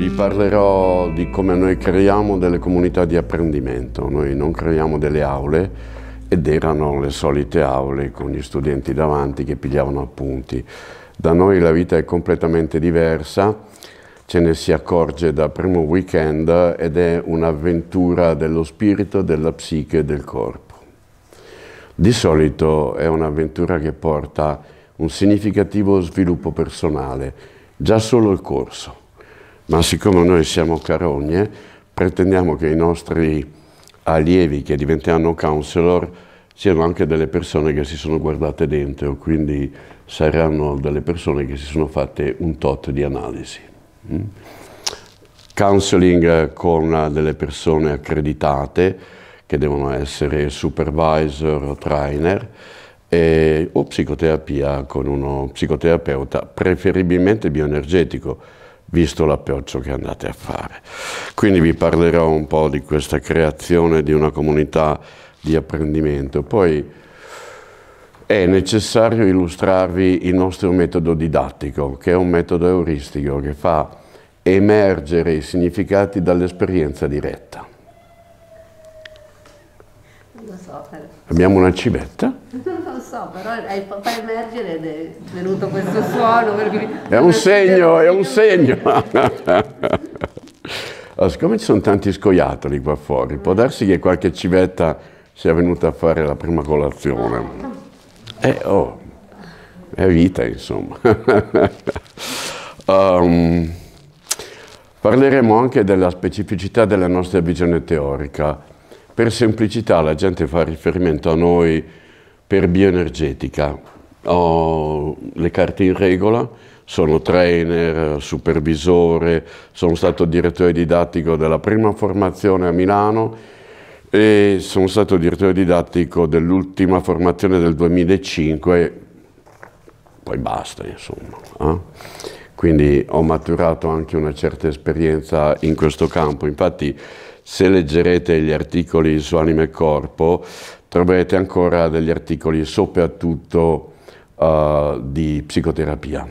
Vi parlerò di come noi creiamo delle comunità di apprendimento. Noi non creiamo delle aule ed erano le solite aule con gli studenti davanti che pigliavano appunti. Da noi la vita è completamente diversa, ce ne si accorge dal primo weekend ed è un'avventura dello spirito, della psiche e del corpo. Di solito è un'avventura che porta un significativo sviluppo personale, già solo il corso ma siccome noi siamo carogne, pretendiamo che i nostri allievi che diventeranno counselor siano anche delle persone che si sono guardate dentro, quindi saranno delle persone che si sono fatte un tot di analisi. Mm? Counseling con delle persone accreditate, che devono essere supervisor o trainer, e, o psicoterapia con uno psicoterapeuta, preferibilmente bioenergetico, visto l'approccio che andate a fare. Quindi vi parlerò un po' di questa creazione di una comunità di apprendimento. Poi è necessario illustrarvi il nostro metodo didattico, che è un metodo euristico che fa emergere i significati dall'esperienza diretta. Abbiamo una civetta. Non lo so, però hai fatto emergere ed è venuto questo suono. È un segno, è un segno. allora, siccome ci sono tanti scoiattoli qua fuori, può darsi che qualche civetta sia venuta a fare la prima colazione. Eh, oh, è vita, insomma. um, parleremo anche della specificità della nostra visione teorica per semplicità la gente fa riferimento a noi per bioenergetica. Ho le carte in regola, sono trainer, supervisore, sono stato direttore didattico della prima formazione a Milano e sono stato direttore didattico dell'ultima formazione del 2005, poi basta insomma. Eh? Quindi ho maturato anche una certa esperienza in questo campo. Infatti se leggerete gli articoli su anima e corpo, troverete ancora degli articoli soprattutto uh, di psicoterapia,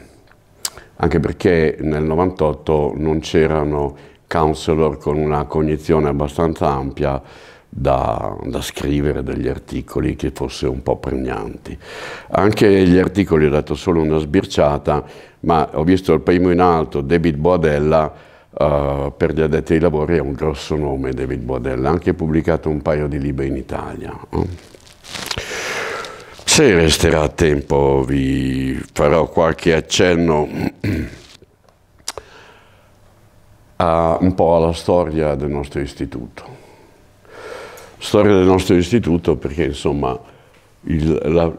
anche perché nel 98 non c'erano counselor con una cognizione abbastanza ampia da, da, scrivere degli articoli che fossero un po' pregnanti. Anche gli articoli ho dato solo una sbirciata, ma ho visto il primo in alto, David Boadella, Uh, per gli addetti ai lavori è un grosso nome David Boadella, ha anche pubblicato un paio di libri in Italia. Eh. Se resterà tempo vi farò qualche accenno a, un po' alla storia del nostro istituto. Storia del nostro istituto perché insomma il, la,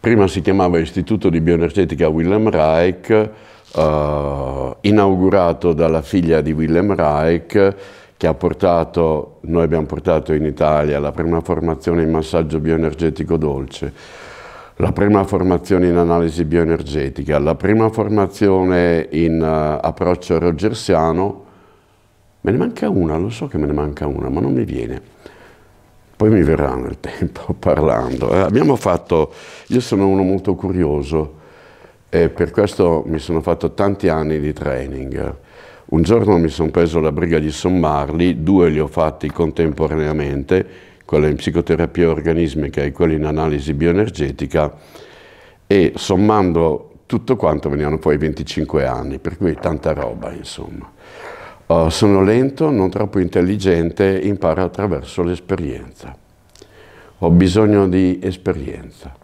prima si chiamava Istituto di Bioenergetica Wilhelm Reich, eh, inaugurato dalla figlia di Willem Reich che ha portato, noi abbiamo portato in Italia la prima formazione in massaggio bioenergetico dolce, la prima formazione in analisi bioenergetica, la prima formazione in uh, approccio rogersiano, me ne manca una, lo so che me ne manca una, ma non mi viene. Poi mi verrà nel tempo parlando. Eh, abbiamo fatto, io sono uno molto curioso, e per questo mi sono fatto tanti anni di training. Un giorno mi sono preso la briga di sommarli, due li ho fatti contemporaneamente, quello in psicoterapia organismica e quello in analisi bioenergetica e sommando tutto quanto venivano poi 25 anni, per cui tanta roba insomma. Uh, sono lento, non troppo intelligente, imparo attraverso l'esperienza. Ho bisogno di esperienza.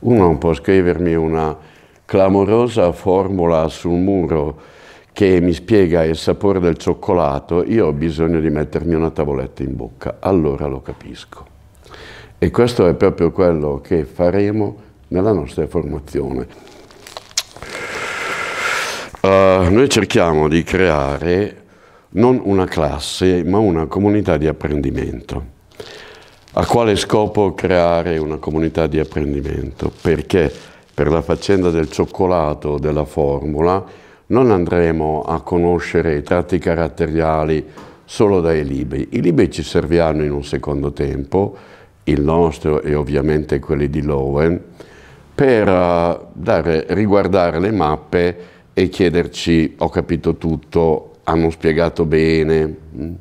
Uno non può scrivermi una clamorosa formula sul muro che mi spiega il sapore del cioccolato, io ho bisogno di mettermi una tavoletta in bocca, allora lo capisco. E questo è proprio quello che faremo nella nostra formazione. Uh, noi cerchiamo di creare non una classe, ma una comunità di apprendimento. A quale scopo creare una comunità di apprendimento? Perché per la faccenda del cioccolato della formula non andremo a conoscere i tratti caratteriali solo dai libri. I libri ci serviranno in un secondo tempo, il nostro e ovviamente quelli di Lowen, per eh, dare, riguardare le mappe e chiederci ho capito tutto, hanno spiegato bene, mm,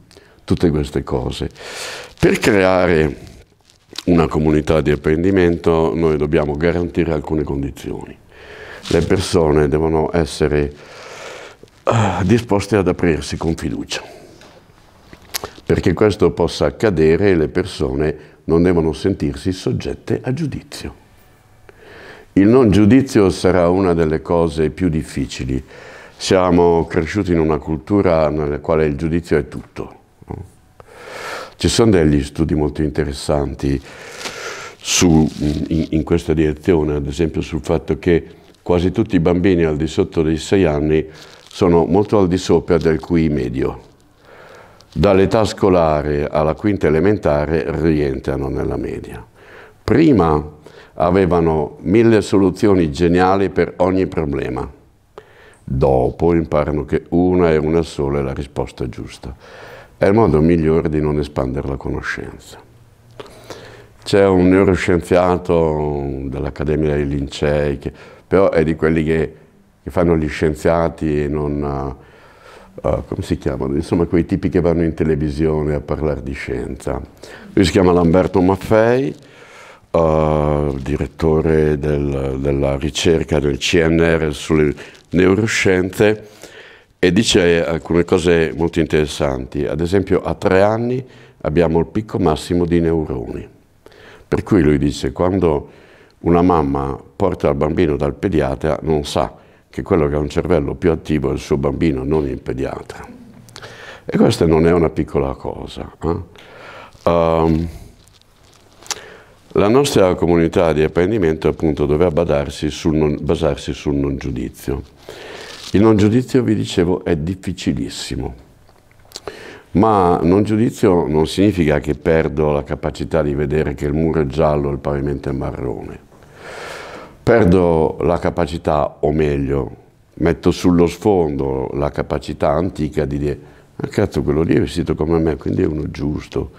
tutte queste cose. Per creare una comunità di apprendimento noi dobbiamo garantire alcune condizioni. Le persone devono essere eh, disposte ad aprirsi con fiducia. Perché questo possa accadere le persone non devono sentirsi soggette a giudizio. Il non giudizio sarà una delle cose più difficili. Siamo cresciuti in una cultura nella quale il giudizio è tutto ci sono degli studi molto interessanti su, in, in, questa direzione, ad esempio sul fatto che quasi tutti i bambini al di sotto dei 6 anni sono molto al di sopra del QI medio. Dall'età scolare alla quinta elementare rientrano nella media. Prima avevano mille soluzioni geniali per ogni problema. Dopo imparano che una e una sola è la risposta giusta è il modo migliore di non espandere la conoscenza. C'è un neuroscienziato dell'Accademia dei Lincei, che, però è di quelli che, che fanno gli scienziati e non... Uh, come si chiamano? Insomma, quei tipi che vanno in televisione a parlare di scienza. Lui si chiama Lamberto Maffei, uh, direttore del, della ricerca del CNR sulle neuroscienze, e dice alcune cose molto interessanti. Ad esempio a tre anni abbiamo il picco massimo di neuroni. Per cui lui dice quando una mamma porta il bambino dal pediatra non sa che quello che ha un cervello più attivo è il suo bambino, non il pediatra. E questa non è una piccola cosa. Eh? Um, la nostra comunità di apprendimento appunto doveva badarsi sul non, basarsi sul non giudizio. Il non giudizio, vi dicevo, è difficilissimo. Ma non giudizio non significa che perdo la capacità di vedere che il muro è giallo e il pavimento è marrone. Perdo la capacità, o meglio, metto sullo sfondo la capacità antica di dire ma ah, cazzo quello lì è vestito come me, quindi è uno giusto.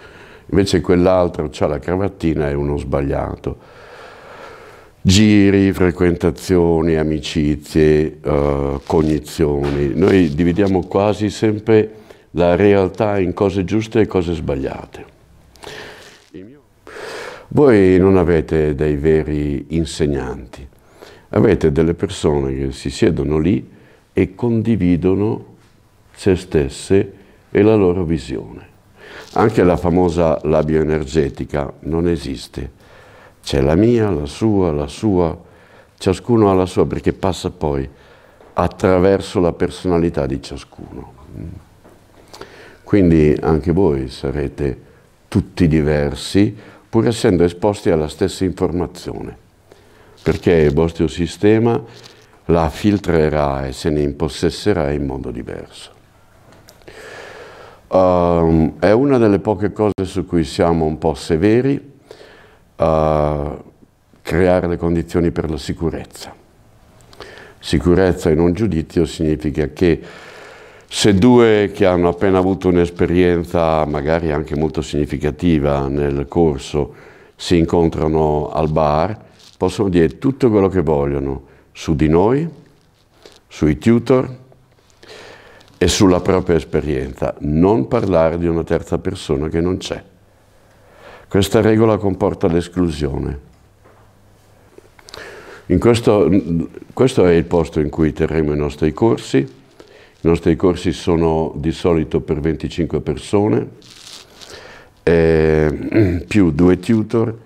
Invece quell'altro ha la cravattina e uno sbagliato giri, frequentazioni, amicizie, eh, cognizioni. Noi dividiamo quasi sempre la realtà in cose giuste e cose sbagliate. Voi non avete dei veri insegnanti, avete delle persone che si siedono lì e condividono se stesse e la loro visione. Anche la famosa labioenergetica non esiste c'è la mia, la sua, la sua, ciascuno ha la sua perché passa poi attraverso la personalità di ciascuno. Quindi anche voi sarete tutti diversi pur essendo esposti alla stessa informazione, perché il vostro sistema la filtrerà e se ne impossesserà in modo diverso. Um, è una delle poche cose su cui siamo un po' severi, a creare le condizioni per la sicurezza. Sicurezza in un giudizio significa che se due che hanno appena avuto un'esperienza magari anche molto significativa nel corso si incontrano al bar, possono dire tutto quello che vogliono su di noi, sui tutor e sulla propria esperienza, non parlare di una terza persona che non c'è. Questa regola comporta l'esclusione. Questo, questo è il posto in cui terremo i nostri corsi. I nostri corsi sono di solito per 25 persone, eh, più due tutor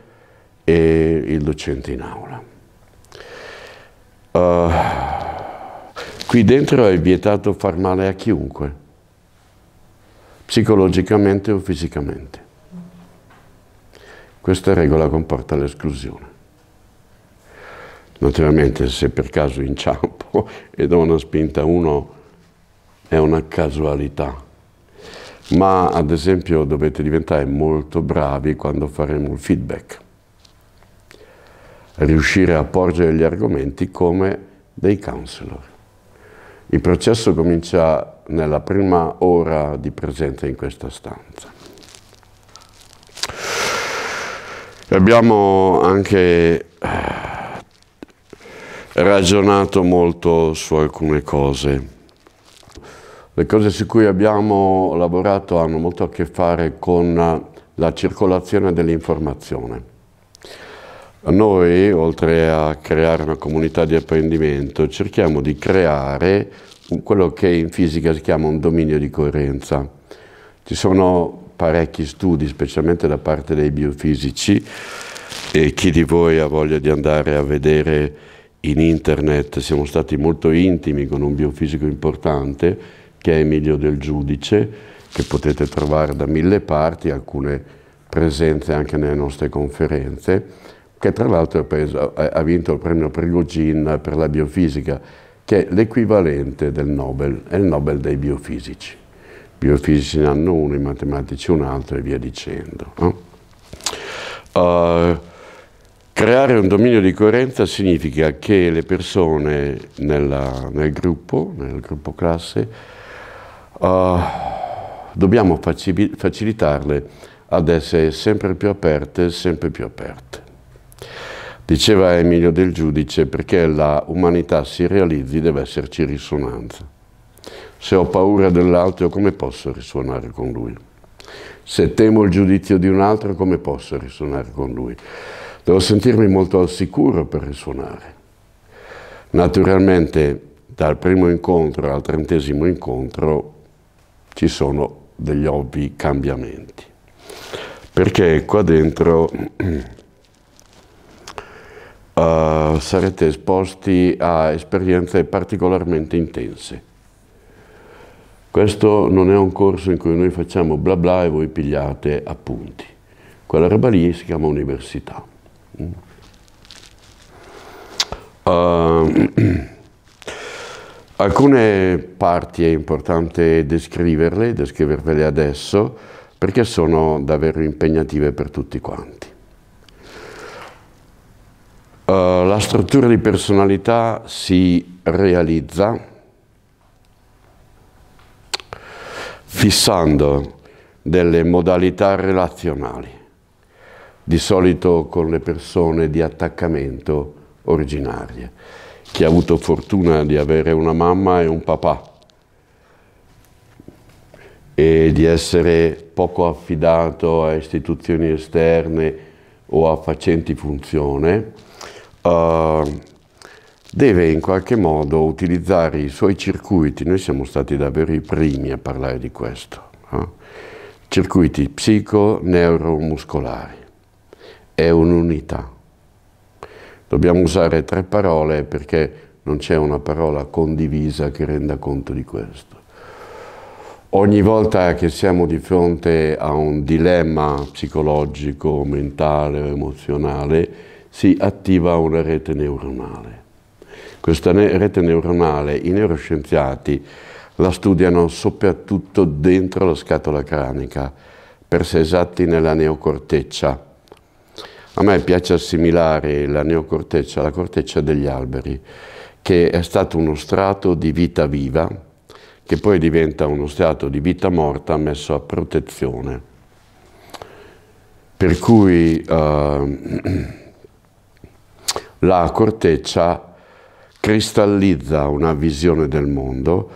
e il docente in aula. Uh, qui dentro è vietato far male a chiunque, psicologicamente o fisicamente. Questa regola comporta l'esclusione. Naturalmente se per caso inciampo e do una spinta a uno è una casualità, ma ad esempio dovete diventare molto bravi quando faremo il feedback. Riuscire a porgere gli argomenti come dei counselor. Il processo comincia nella prima ora di presenza in questa stanza. Abbiamo anche eh, ragionato molto su alcune cose. Le cose su cui abbiamo lavorato hanno molto a che fare con la circolazione dell'informazione. Noi, oltre a creare una comunità di apprendimento, cerchiamo di creare quello che in fisica si chiama un dominio di coerenza. Ci sono parecchi studi, specialmente da parte dei biofisici, e chi di voi ha voglia di andare a vedere in internet, siamo stati molto intimi con un biofisico importante che è Emilio del Giudice, che potete trovare da mille parti, alcune presenze anche nelle nostre conferenze, che tra l'altro ha vinto il premio Prigogine per la biofisica, che è l'equivalente del Nobel, è il Nobel dei biofisici biofisici ne hanno uno, i matematici un altro e via dicendo. No? Uh, creare un dominio di coerenza significa che le persone nella, nel gruppo, nel gruppo classe, uh, dobbiamo facilitarle ad essere sempre più aperte, sempre più aperte. Diceva Emilio del Giudice, perché la umanità si realizzi deve esserci risonanza. Se ho paura dell'altro, come posso risuonare con lui? Se temo il giudizio di un altro, come posso risuonare con lui? Devo sentirmi molto al sicuro per risuonare. Naturalmente, dal primo incontro al trentesimo incontro ci sono degli ovvi cambiamenti. Perché qua dentro uh, sarete esposti a esperienze particolarmente intense questo non è un corso in cui noi facciamo bla bla e voi pigliate appunti. Quella roba lì si chiama università. Uh, alcune parti è importante descriverle, descrivervele adesso, perché sono davvero impegnative per tutti quanti. Uh, la struttura di personalità si realizza fissando delle modalità relazionali, di solito con le persone di attaccamento originarie. Chi ha avuto fortuna di avere una mamma e un papà e di essere poco affidato a istituzioni esterne o a facenti funzione, uh, deve in qualche modo utilizzare i suoi circuiti, noi siamo stati davvero i primi a parlare di questo, eh? circuiti psico-neuromuscolari, è un'unità. Dobbiamo usare tre parole perché non c'è una parola condivisa che renda conto di questo. Ogni volta che siamo di fronte a un dilemma psicologico, mentale o emozionale, si attiva una rete neuronale. Questa rete neuronale i neuroscienziati la studiano soprattutto dentro la scatola cranica, per se esatti nella neocorteccia. A me piace assimilare la neocorteccia alla corteccia degli alberi, che è stato uno strato di vita viva, che poi diventa uno strato di vita morta messo a protezione. Per cui eh, la corteccia cristallizza una visione del mondo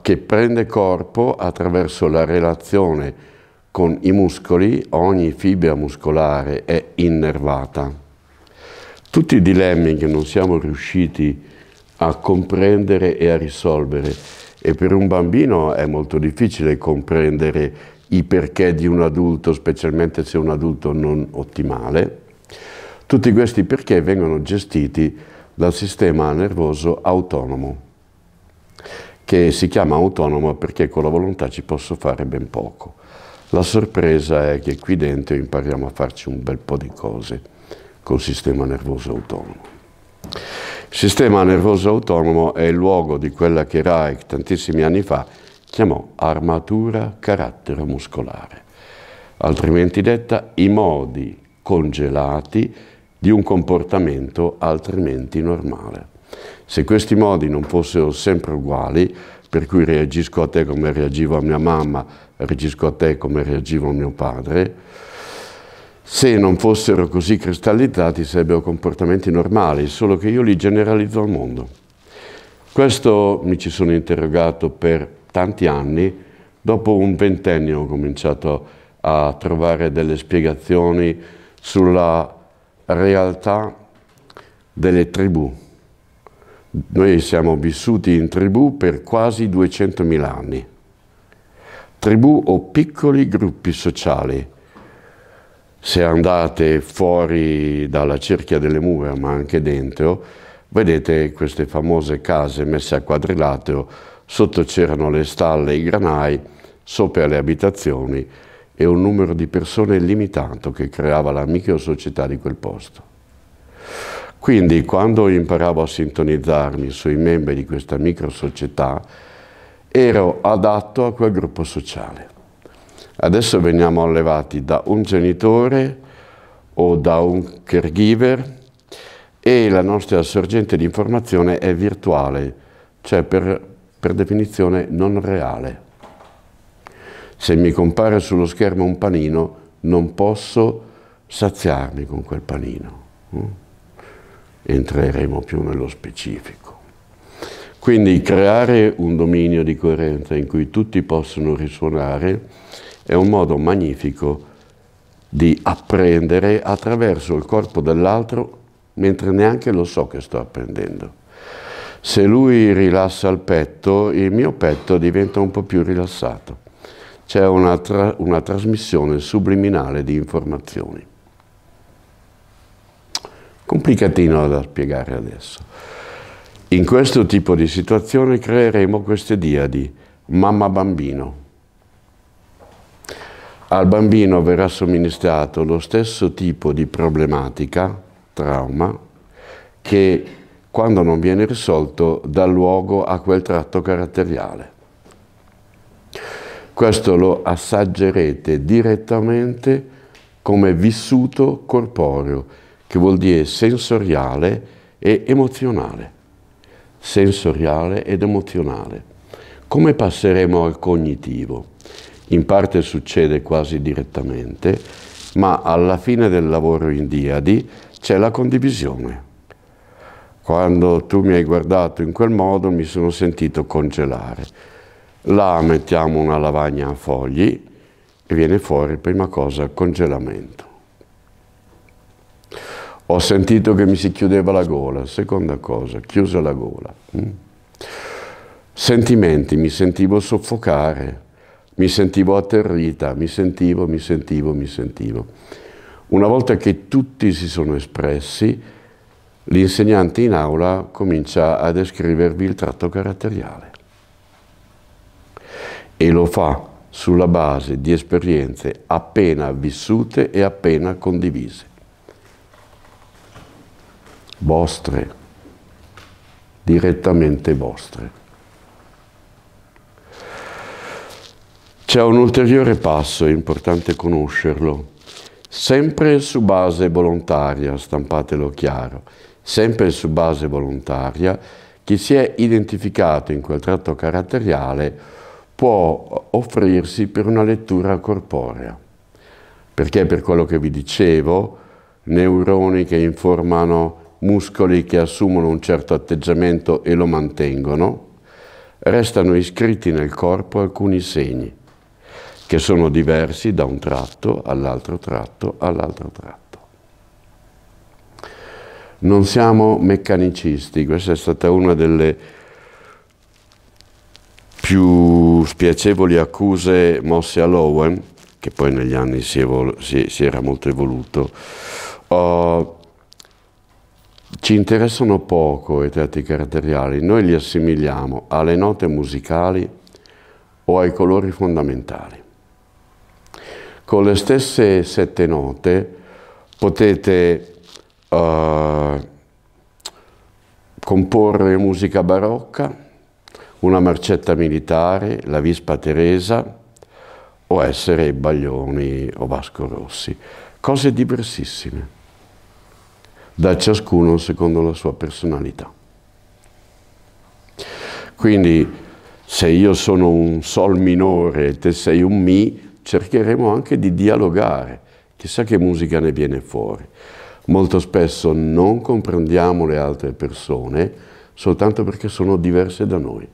che prende corpo attraverso la relazione con i muscoli, ogni fibra muscolare è innervata. Tutti i dilemmi che non siamo riusciti a comprendere e a risolvere e per un bambino è molto difficile comprendere i perché di un adulto, specialmente se è un adulto non ottimale, tutti questi perché vengono gestiti dal sistema nervoso autonomo, che si chiama autonomo perché con la volontà ci posso fare ben poco. La sorpresa è che qui dentro impariamo a farci un bel po' di cose col sistema nervoso autonomo. Il sistema nervoso autonomo è il luogo di quella che Reich tantissimi anni fa chiamò armatura carattere muscolare, altrimenti detta i modi congelati di un comportamento altrimenti normale. Se questi modi non fossero sempre uguali, per cui reagisco a te come reagivo a mia mamma, reagisco a te come reagivo a mio padre, se non fossero così cristallizzati sarebbero comportamenti normali, solo che io li generalizzo al mondo. Questo mi ci sono interrogato per tanti anni, dopo un ventennio ho cominciato a trovare delle spiegazioni sulla realtà delle tribù. Noi siamo vissuti in tribù per quasi 200.000 anni. Tribù o piccoli gruppi sociali. Se andate fuori dalla cerchia delle mura, ma anche dentro, vedete queste famose case messe a quadrilatero, sotto c'erano le stalle, i granai, sopra le abitazioni, e un numero di persone limitato che creava la microsocietà di quel posto. Quindi quando imparavo a sintonizzarmi sui membri di questa microsocietà, ero adatto a quel gruppo sociale. Adesso veniamo allevati da un genitore o da un caregiver e la nostra sorgente di informazione è virtuale, cioè per, per definizione non reale. Se mi compare sullo schermo un panino, non posso saziarmi con quel panino. Mm? Entreremo più nello specifico. Quindi creare un dominio di coerenza in cui tutti possono risuonare è un modo magnifico di apprendere attraverso il corpo dell'altro mentre neanche lo so che sto apprendendo. Se lui rilassa il petto, il mio petto diventa un po' più rilassato c'è una, tra una trasmissione subliminale di informazioni. Complicatino da spiegare adesso. In questo tipo di situazione creeremo queste diadi, mamma-bambino. Al bambino verrà somministrato lo stesso tipo di problematica, trauma, che quando non viene risolto dà luogo a quel tratto caratteriale. Questo lo assaggerete direttamente come vissuto corporeo, che vuol dire sensoriale e emozionale. Sensoriale ed emozionale. Come passeremo al cognitivo? In parte succede quasi direttamente, ma alla fine del lavoro in diadi c'è la condivisione. Quando tu mi hai guardato in quel modo mi sono sentito congelare la mettiamo una lavagna a fogli e viene fuori prima cosa congelamento. Ho sentito che mi si chiudeva la gola, seconda cosa, chiusa la gola. Mm? Sentimenti, mi sentivo soffocare, mi sentivo atterrita, mi sentivo, mi sentivo, mi sentivo. Una volta che tutti si sono espressi, l'insegnante in aula comincia a descrivervi il tratto caratteriale e lo fa sulla base di esperienze appena vissute e appena condivise. Vostre, direttamente vostre. C'è un ulteriore passo, è importante conoscerlo, sempre su base volontaria, stampatelo chiaro, sempre su base volontaria, chi si è identificato in quel tratto caratteriale può offrirsi per una lettura corporea, perché per quello che vi dicevo, neuroni che informano muscoli che assumono un certo atteggiamento e lo mantengono, restano iscritti nel corpo alcuni segni, che sono diversi da un tratto all'altro tratto all'altro tratto. Non siamo meccanicisti, questa è stata una delle più spiacevoli accuse mosse a Lowen, che poi negli anni si, evol- si, si era molto evoluto, uh, ci interessano poco i teatri caratteriali, noi li assimiliamo alle note musicali o ai colori fondamentali. Con le stesse sette note potete uh, comporre musica barocca, una marcetta militare, la Vispa Teresa o essere Baglioni o Vasco Rossi. Cose diversissime, da ciascuno secondo la sua personalità. Quindi se io sono un sol minore e te sei un mi, cercheremo anche di dialogare, chissà che musica ne viene fuori. Molto spesso non comprendiamo le altre persone soltanto perché sono diverse da noi.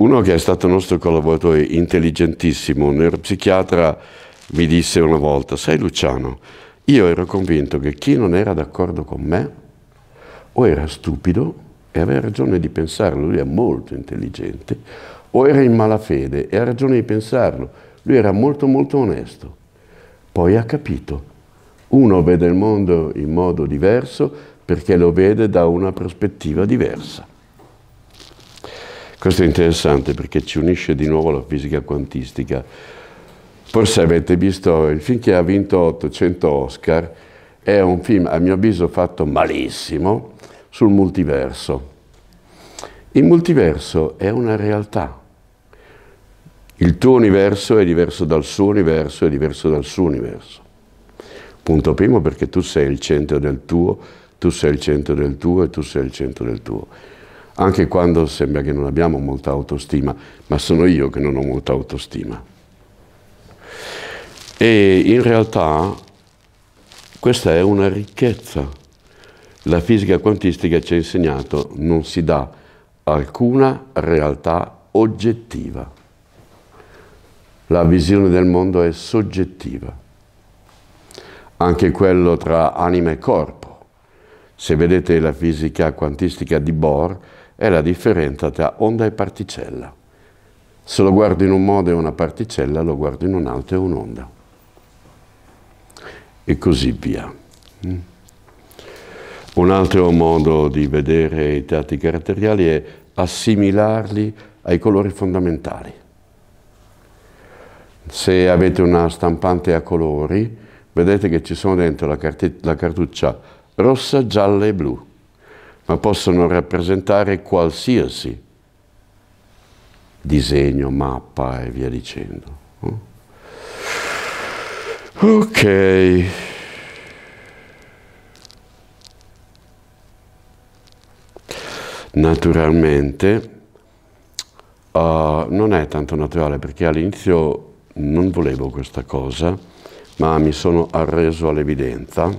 Uno che è stato nostro collaboratore intelligentissimo, un neuropsichiatra, mi disse una volta, sai Luciano, io ero convinto che chi non era d'accordo con me o era stupido e aveva ragione di pensarlo, lui è molto intelligente, o era in malafede e ha ragione di pensarlo, lui era molto molto onesto. Poi ha capito, uno vede il mondo in modo diverso perché lo vede da una prospettiva diversa. Questo è interessante perché ci unisce di nuovo alla fisica quantistica. Forse avete visto il film che ha vinto 800 Oscar, è un film a mio avviso fatto malissimo sul multiverso. Il multiverso è una realtà. Il tuo universo è diverso dal suo universo, è diverso dal suo universo. Punto primo perché tu sei il centro del tuo, tu sei il centro del tuo e tu sei il centro del tuo anche quando sembra che non abbiamo molta autostima, ma sono io che non ho molta autostima. E in realtà questa è una ricchezza. La fisica quantistica ci ha insegnato non si dà alcuna realtà oggettiva. La visione del mondo è soggettiva, anche quello tra anima e corpo. Se vedete la fisica quantistica di Bohr, è la differenza tra onda e particella. Se lo guardo in un modo è una particella, lo guardo in un altro è un'onda. E così via. Mm. Un altro modo di vedere i teatri caratteriali è assimilarli ai colori fondamentali. Se avete una stampante a colori, vedete che ci sono dentro la, la cartuccia rossa, gialla e blu ma possono rappresentare qualsiasi disegno, mappa e via dicendo. Ok. Naturalmente uh, non è tanto naturale perché all'inizio non volevo questa cosa, ma mi sono arreso all'evidenza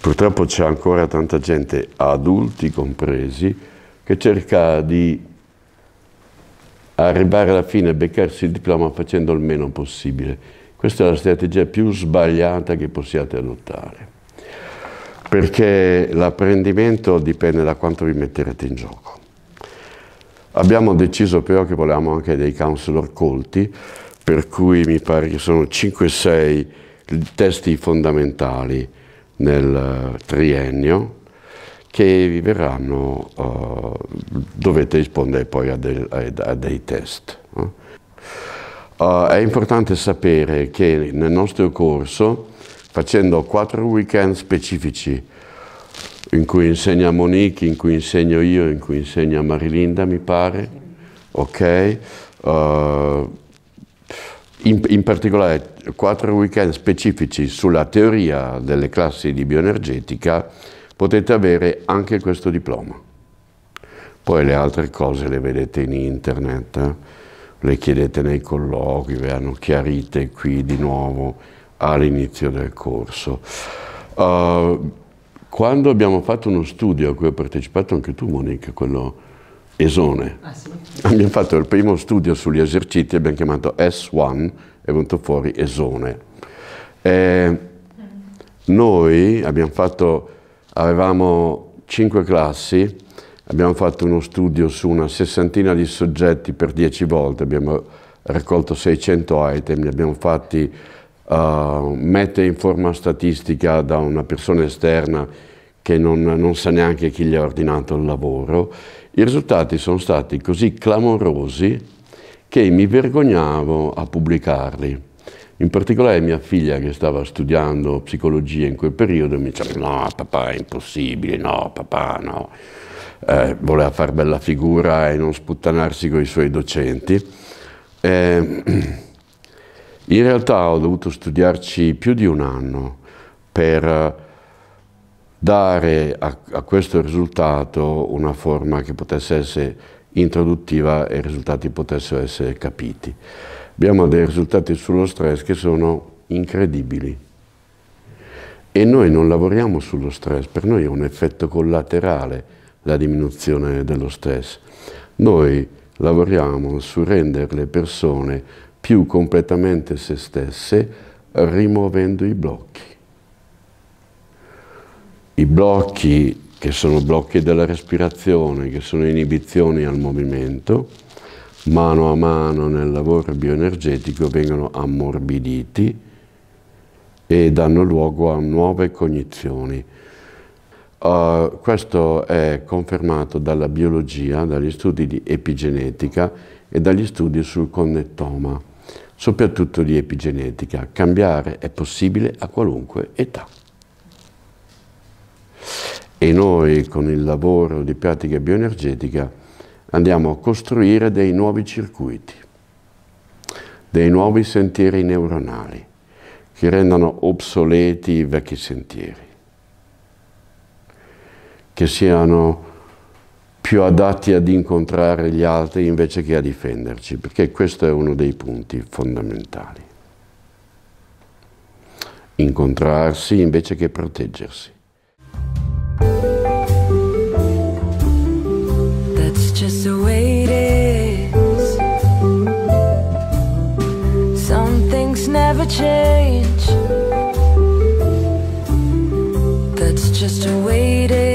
Purtroppo c'è ancora tanta gente, adulti compresi, che cerca di arrivare alla fine e beccarsi il diploma facendo il meno possibile. Questa è la strategia più sbagliata che possiate adottare, perché l'apprendimento dipende da quanto vi metterete in gioco. Abbiamo deciso però che volevamo anche dei counselor colti, per cui mi pare che sono 5-6 testi fondamentali nel triennio che vi verranno, uh, eh, dovete rispondere poi a, del, a, a dei test. No? Uh, è importante sapere che nel nostro corso, facendo quattro weekend specifici, in cui insegna Monique, in cui insegno io, in cui insegna Marilinda, mi pare, ok? Uh, in, in, particolare quattro weekend specifici sulla teoria delle classi di bioenergetica, potete avere anche questo diploma. Poi le altre cose le vedete in internet, eh? le chiedete nei colloqui, ve hanno chiarite qui di nuovo all'inizio del corso. Uh, quando abbiamo fatto uno studio a cui ho partecipato anche tu Monica, quello Esone. Ah, sì? Abbiamo fatto il primo studio sugli esercizi, abbiamo chiamato S1, è venuto fuori Esone. E noi abbiamo fatto, avevamo cinque classi, abbiamo fatto uno studio su una sessantina di soggetti per dieci volte, abbiamo raccolto 600 item, li abbiamo fatti uh, mette in forma statistica da una persona esterna che non, non sa neanche chi gli ha ordinato il lavoro, i risultati sono stati così clamorosi che mi vergognavo a pubblicarli. In particolare mia figlia che stava studiando psicologia in quel periodo mi diceva no papà è impossibile, no papà no. Eh, voleva far bella figura e non sputtanarsi con i suoi docenti. Eh, in realtà ho dovuto studiarci più di un anno per dare a, a questo risultato una forma che potesse essere introduttiva e i risultati potessero essere capiti. Abbiamo dei risultati sullo stress che sono incredibili e noi non lavoriamo sullo stress, per noi è un effetto collaterale la diminuzione dello stress. Noi lavoriamo su rendere le persone più completamente se stesse rimuovendo i blocchi i blocchi che sono blocchi della respirazione, che sono inibizioni al movimento, mano a mano nel lavoro bioenergetico vengono ammorbiditi e danno luogo a nuove cognizioni. Uh, questo è confermato dalla biologia, dagli studi di epigenetica e dagli studi sul connettoma, soprattutto di epigenetica. Cambiare è possibile a qualunque età e noi con il lavoro di pratica bioenergetica andiamo a costruire dei nuovi circuiti, dei nuovi sentieri neuronali che rendano obsoleti i vecchi sentieri, che siano più adatti ad incontrare gli altri invece che a difenderci, perché questo è uno dei punti fondamentali. Incontrarsi invece che proteggersi. That's just the way it is. Some things never change. That's just the way it is.